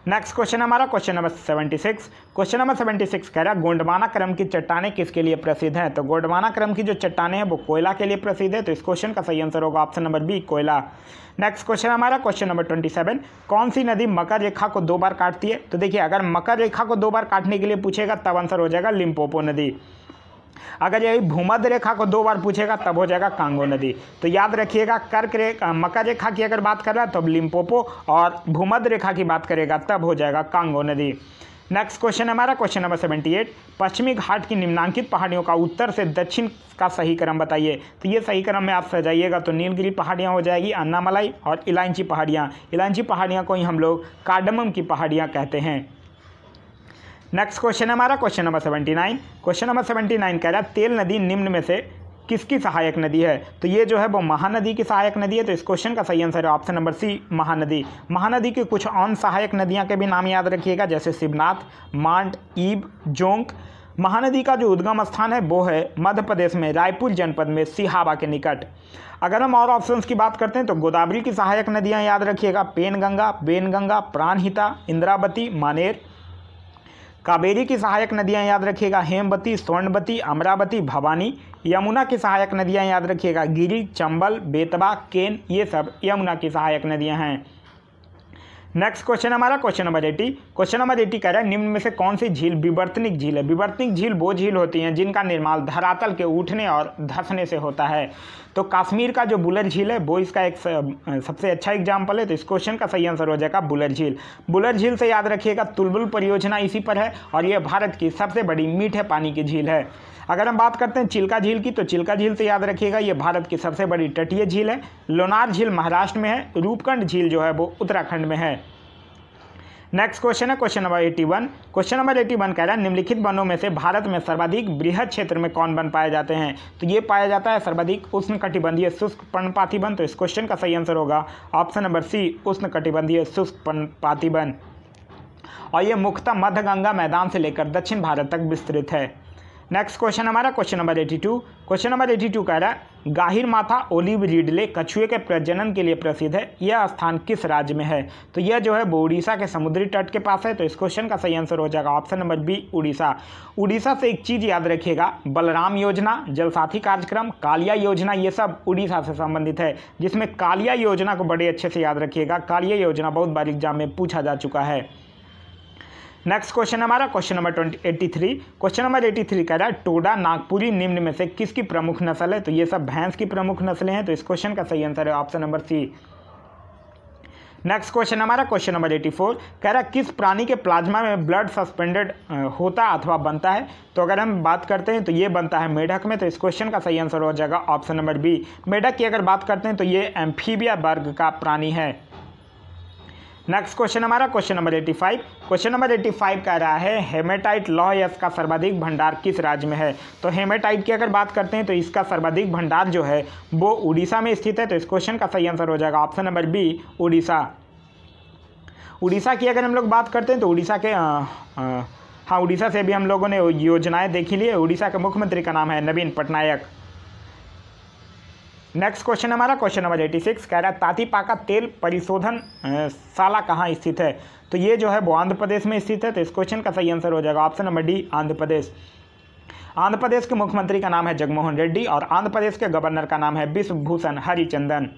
next question हमारा question number seventy six question number seventy six कह रहा है गोंडवाना क्रम की चट्टाने किसके लिए प्रसिद्ध हैं तो गोंडवाना क्रम की जो चट्टाने हैं वो कोयला के लिए प्रसिद्ध है तो इस क्वेश्चन का सही आंसर होगा ऑप्शन नंबर बी कोयला नेक्स्ट क्वेश्चन हमारा क्वेश्चन नंबर ट्वेंटी सेवन कौन सी नदी मकर रेखा को दो बार काटती है तो देखिए अगर मकर रेखा को दो बार काटने के लिए पूछेगा तब आंसर हो जाएगा लिम्पोपो नदी अगर यही भूमध्य रेखा को दो बार पूछेगा तब हो जाएगा कांगो नदी तो याद रखिएगा कर्क रेखा मकर रेखा की अगर बात कर रहा है तब तो लिम्पोपो और भूमध्य रेखा की बात करेगा तब हो जाएगा कांगो नदी नेक्स्ट क्वेश्चन हमारा क्वेश्चन नंबर सेवेंटी एट पश्चिमी घाट की निम्नांकित पहाड़ियों का उत्तर से दक्षिण का सही क्रम बताइए तो ये सही क्रम में आप सजाइएगा तो नीलगिरी पहाड़ियाँ हो जाएगी अन्नामलाई और इलायची पहाड़ियाँ इलायची पहाड़ियाँ को ही हम लोग कार्डमम की पहाड़ियाँ कहते हैं नेक्स्ट क्वेश्चन हमारा question number seventy nine question number seventy nine कह रहा है तेल नदी निम्न में से किसकी सहायक नदी है तो ये जो है वो महानदी की सहायक नदी है तो इस क्वेश्चन का सही आंसर है option number C Mahanadi Mahanadi की कुछ ऑन सहायक नदियाँ के भी नाम याद रखिएगा जैसे शिवनाथ मांड ईब जोंक महानदी का जो उद्गम स्थान है वो है मध्य प्रदेश में रायपुर जनपद में सिहाबा के निकट अगर हम और ऑप्शंस की बात करते हैं तो गोदावरी की सहायक नदियां याद रखिएगा पेनगंगा बेनगंगा प्राणहिता इंद्रावती मानेर कावेरी की सहायक नदियां याद रखिएगा हेमवती स्वर्णवती अमरावती भवानी यमुना की सहायक नदियां याद रखिएगा गिरी चंबल बेतवा केन ये सब यमुना की सहायक नदियां हैं नेक्स्ट क्वेश्चन हमारा question number eighty question number eighty कह रहा है निम्न में से कौन सी झील विवर्तनिक झील है विवर्तनिक झील वो झील होती हैं जिनका निर्माण धरातल के उठने और धंसने से होता है तो कश्मीर का जो बुलर झील है वो इसका एक सबसे अच्छा एग्जाम्पल है तो इस क्वेश्चन का सही आंसर हो जाएगा बुलर झील बुलर झील से याद रखिएगा तुलबुल परियोजना इसी पर है और यह भारत की सबसे बड़ी मीठे पानी की झील है अगर हम बात करते हैं चिल्का झील की तो चिल्का झील तो याद रखिएगा ये भारत की सबसे बड़ी तटीय झील है लोनार झील महाराष्ट्र में है रूपकंड झील जो है वो उत्तराखंड में है नेक्स्ट क्वेश्चन है question number eighty one question number eighty one कह रहा है निम्नलिखित वनों में से भारत में सर्वाधिक बृहद क्षेत्र में कौन वन पाए जाते हैं तो ये पाया जाता है सर्वाधिक उष्ण कटिबंधीय शुष्क पर्णपाती वन तो इस क्वेश्चन का सही आंसर होगा ऑप्शन नंबर सी उष्ण कटिबंधीय शुष्क पर्णपाती वन और ये मुख्यतः मध्य गंगा मैदान से लेकर दक्षिण भारत तक विस्तृत है नेक्स्ट क्वेश्चन हमारा question number eighty two question number eighty two कह रहा है गाहिर माथा ओलिव रीडले कछुए के प्रजनन के लिए प्रसिद्ध है यह स्थान किस राज्य में है तो यह जो है वो उड़ीसा के समुद्री तट के पास है तो इस क्वेश्चन का सही आंसर हो जाएगा option number B Orissa Orissa से एक चीज़ याद रखिएगा बलराम योजना जलसाथी कार्यक्रम कालिया योजना ये सब उड़ीसा से संबंधित है जिसमें कालिया योजना को बड़े अच्छे से याद रखिएगा कालिया योजना बहुत बार एग्जाम में पूछा जा चुका है नेक्स्ट क्वेश्चन हमारा question number twenty eighty three question number eighty three कह रहा है टोडा नागपुरी निम्न में से किसकी प्रमुख नस्ल है तो ये सब भैंस की प्रमुख नस्लें हैं तो इस क्वेश्चन का सही आंसर है option number C next question हमारा क्वेश्चन नंबर एटी फोर कह रहा है किस प्राणी के प्लाज्मा में ब्लड सस्पेंडेड होता अथवा बनता है तो अगर हम बात करते हैं तो ये बनता है मेढक में तो इस क्वेश्चन का सही आंसर हो जाएगा ऑप्शन नंबर बी मेढक की अगर बात करते हैं तो ये एम्फीबिया वर्ग का प्राणी है नेक्स्ट क्वेश्चन हमारा question number five question number five कह रहा है हेमेटाइट लौह यश का सर्वाधिक भंडार किस राज्य में है तो हेमेटाइट की अगर बात करते हैं तो इसका सर्वाधिक भंडार जो है वो उड़ीसा में स्थित है तो इस क्वेश्चन का सही आंसर हो जाएगा option number B Orissa Orissa की अगर हम लोग बात करते हैं तो उड़ीसा के आ, आ, हाँ उड़ीसा से भी हम लोगों ने योजनाएं देखी ली है उड़ीसा के मुख्यमंत्री का नाम है नवीन पटनायक नेक्स्ट क्वेश्चन हमारा क्वेश्चन नंबर एटी सिक्स कह रहा है तातीपा का तेल परिशोधन शाला कहाँ स्थित है तो ये जो है वो आंध्र प्रदेश में स्थित है तो इस क्वेश्चन का सही आंसर हो जाएगा option number D Andhra Pradesh Andhra Pradesh के मुख्यमंत्री का नाम है जगमोहन रेड्डी और आंध्र प्रदेश के गवर्नर का नाम है विश्वभूषण हरिचंदन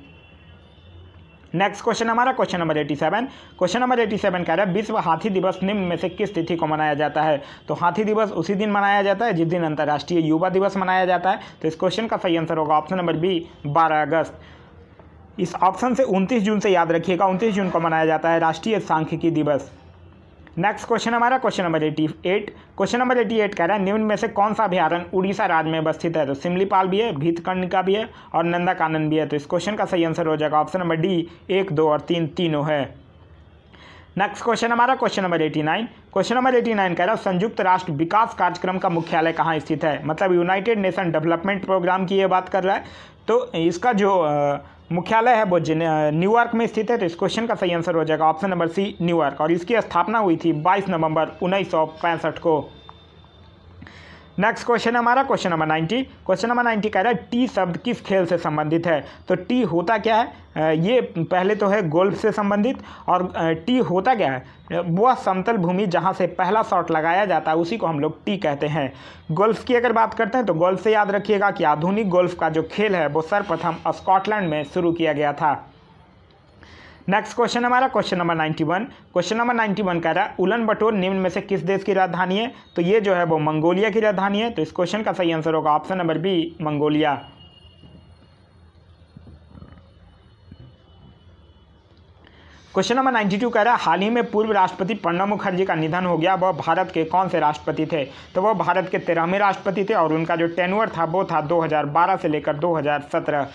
नेक्स्ट क्वेश्चन हमारा question number eighty seven question number eighty seven कह रहा है विश्व हाथी दिवस निम्न में से किस तिथि को मनाया जाता है तो हाथी दिवस उसी दिन मनाया जाता है जिस दिन अंतर्राष्ट्रीय युवा दिवस मनाया जाता है तो इस क्वेश्चन का सही आंसर होगा ऑप्शन नंबर बी बारह अगस्त इस ऑप्शन से 29 जून से याद रखिएगा 29 जून को मनाया जाता है राष्ट्रीय सांख्यिकी दिवस नेक्स्ट क्वेश्चन हमारा question number eighty eight question number eighty eight कह रहा है निम्न में से कौन सा अभ्यारण उड़ीसा राज्य में अवस्थित है तो सिमलीपाल भी है भीतकंड का भी है और नंदा कानन भी है तो इस क्वेश्चन का सही आंसर हो जाएगा ऑप्शन नंबर डी एक दो और तीन तीनों है नेक्स्ट क्वेश्चन हमारा question number eighty nine question number eighty nine कह रहा है संयुक्त राष्ट्र विकास कार्यक्रम का मुख्यालय कहाँ स्थित है मतलब यूनाइटेड नेशन डेवलपमेंट प्रोग्राम की ये बात कर रहा है तो इसका जो मुख्यालय है वो न्यूयॉर्क में स्थित है तो इस क्वेश्चन का सही आंसर हो जाएगा ऑप्शन नंबर सी न्यूयॉर्क और इसकी स्थापना हुई थी बाईस नवंबर उन्नीस को नेक्स्ट क्वेश्चन हमारा question number ninety question number ninety कह रहा है टी शब्द किस खेल से संबंधित है तो टी होता क्या है ये पहले तो है गोल्फ से संबंधित और टी होता क्या है वह समतल भूमि जहाँ से पहला शॉट लगाया जाता है उसी को हम लोग टी कहते हैं गोल्फ की अगर बात करते हैं तो गोल्फ से याद रखिएगा कि आधुनिक गोल्फ का जो खेल है वो सर्वप्रथम स्कॉटलैंड में शुरू किया गया था नेक्स्ट क्वेश्चन हमारा क्वेश्चन नंबर 91 क्वेश्चन नंबर 91 कह रहा है उलन बटोर निम्न में से किस देश की राजधानी है तो ये जो है वो मंगोलिया की राजधानी है तो इस क्वेश्चन का सही आंसर होगा option number B Mongolia question number 92 कह रहा है हाल ही में पूर्व राष्ट्रपति प्रणब मुखर्जी का निधन हो गया वह भारत के कौन से राष्ट्रपति थे तो वह भारत के तेरहवें राष्ट्रपति थे और उनका जो टेनवर था वो था 2012 से लेकर 2017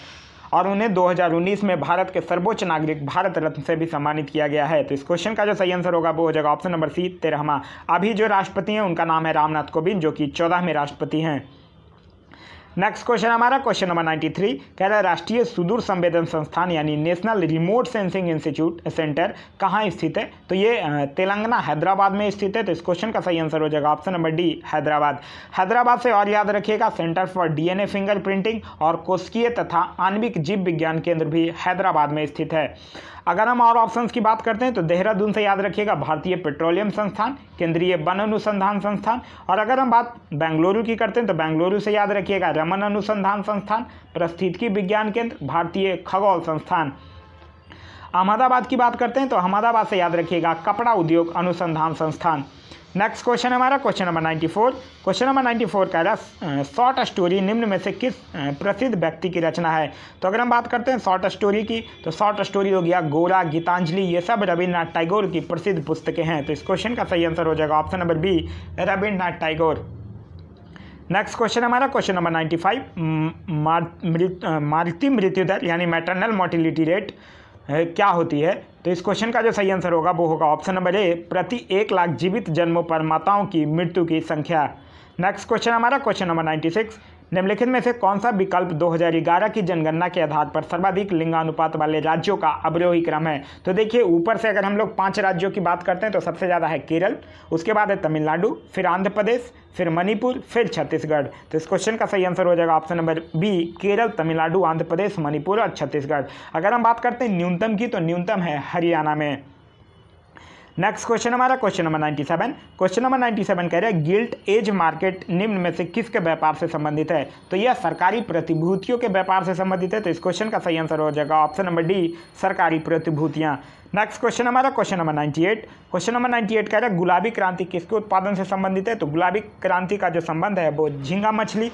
और उन्हें 2019 में भारत के सर्वोच्च नागरिक भारत रत्न से भी सम्मानित किया गया है तो इस क्वेश्चन का जो सही आंसर होगा वो हो जाएगा ऑप्शन नंबर सी तेरहवा अभी जो राष्ट्रपति हैं उनका नाम है रामनाथ कोविंद जो कि चौदहवें राष्ट्रपति हैं नेक्स्ट क्वेश्चन हमारा क्वेश्चन नंबर 93 कह रहा है राष्ट्रीय सुदूर संवेदन संस्थान यानी national remote sensing institute centre कहाँ स्थित है तो ये तेलंगाना हैदराबाद में स्थित है तो इस क्वेश्चन का सही आंसर हो जाएगा option number D Hyderabad Hyderabad से और याद रखिएगा centre for DNA fingerprinting और कोशकीय तथा आणविक जीव विज्ञान केंद्र भी हैदराबाद में स्थित है अगर हम और ऑप्शंस की बात करते हैं तो देहरादून से याद रखिएगा भारतीय पेट्रोलियम संस्थान केंद्रीय वन अनुसंधान संस्थान और अगर हम बात बेंगलुरु की करते हैं तो बेंगलुरु से याद रखिएगा रमन अनुसंधान संस्थान प्रस्थितिकी विज्ञान केंद्र भारतीय खगोल संस्थान अहमदाबाद की बात करते हैं तो अहमदाबाद से याद रखिएगा कपड़ा उद्योग अनुसंधान संस्थान नेक्स्ट क्वेश्चन हमारा question number ninety four question number ninety four का शॉर्ट स्टोरी निम्न में से किस प्रसिद्ध व्यक्ति की रचना है तो अगर हम बात करते हैं शॉर्ट स्टोरी की तो शॉर्ट स्टोरी हो गया गोरा गीतांजलि ये सब रविन्द्रनाथ टैगोर की प्रसिद्ध पुस्तकें हैं तो इस क्वेश्चन का सही आंसर हो जाएगा option number B Rabindranath Tagore next question हमारा क्वेश्चन नंबर नाइन्टी फाइव मारती मृत्यु दर यानी मैटरनल मोर्टिलिटी रेट क्या होती है तो इस क्वेश्चन का जो सही आंसर होगा वो होगा ऑप्शन नंबर ए प्रति एक लाख जीवित जन्मों पर माताओं की मृत्यु की संख्या नेक्स्ट क्वेश्चन हमारा क्वेश्चन नंबर नाइन्टी सिक्स निम्नलिखित में से कौन सा विकल्प 2011 की जनगणना के आधार पर सर्वाधिक लिंगानुपात वाले राज्यों का अवरोही क्रम है तो देखिए ऊपर से अगर हम लोग पांच राज्यों की बात करते हैं तो सबसे ज़्यादा है केरल उसके बाद है तमिलनाडु फिर आंध्र प्रदेश फिर मणिपुर फिर छत्तीसगढ़ तो इस क्वेश्चन का सही आंसर हो जाएगा option number B Kerala Tamil Nadu Andhra Pradesh Manipur और छत्तीसगढ़ अगर हम बात करते हैं न्यूनतम की तो न्यूनतम है हरियाणा में नेक्स्ट क्वेश्चन हमारा question number seven question number seven कह रहे हैं गिल्ट एज मार्केट निम्न में से किसके व्यापार से संबंधित है तो यह सरकारी प्रतिभूतियों के व्यापार से संबंधित है तो इस क्वेश्चन का सही आंसर हो जाएगा ऑप्शन नंबर डी सरकारी प्रतिभूतियाँ नेक्स्ट क्वेश्चन हमारा question number eight question number eight कह रहे हैं गुलाबी क्रांति किसके उत्पादन से संबंधित है तो गुलाबी क्रांति का जो संबंध है वो झींगा मछली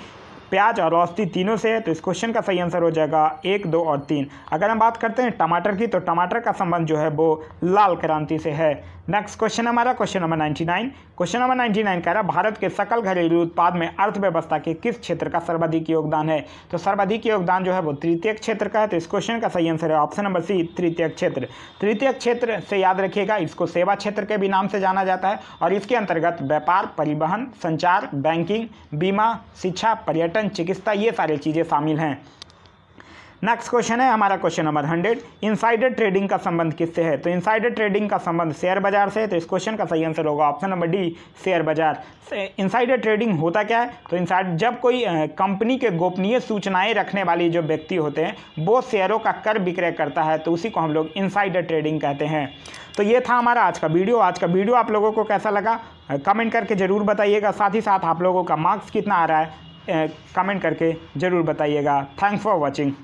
प्याज और औसती तीनों से है तो इस क्वेश्चन का सही आंसर हो जाएगा एक दो और तीन अगर हम बात करते हैं टमाटर की तो टमाटर का संबंध जो है वो लाल क्रांति से है नेक्स्ट क्वेश्चन हमारा question number ninety nine question number ninety nine कह रहा है भारत के सकल घरेलू उत्पाद में अर्थव्यवस्था के किस क्षेत्र का सर्वाधिक योगदान है तो सर्वाधिक योगदान जो है वो तृतीय क्षेत्र का है तो इस क्वेश्चन का सही आंसर है ऑप्शन नंबर सी तृतीय क्षेत्र तृतीय क्षेत्र से याद रखिएगा इसको सेवा क्षेत्र के भी नाम से जाना जाता है और इसके अंतर्गत व्यापार परिवहन संचार बैंकिंग बीमा शिक्षा पर्यटन दंत चिकित्सा ये सारी चीज़ें शामिल हैं नेक्स्ट क्वेश्चन है हमारा question number hundred insider trading का संबंध किससे है तो इनसाइडर ट्रेडिंग का संबंध शेयर बाजार से है तो इस क्वेश्चन का सही आंसर होगा ऑप्शन नंबर डी शेयर बाजार इनसाइडर ट्रेडिंग होता क्या है तो इनसाइड जब कोई कंपनी के गोपनीय सूचनाएं रखने वाली जो व्यक्ति होते हैं वो शेयरों का कर विक्रय करता है तो उसी को हम लोग इनसाइडर ट्रेडिंग कहते हैं तो ये था हमारा आज का वीडियो आज का वीडियो आप लोगों को कैसा लगा कमेंट करके ज़रूर बताइएगा साथ ही साथ आप लोगों का मार्क्स कितना आ रहा है कमेंट करके ज़रूर बताइएगा थैंक फॉर वॉचिंग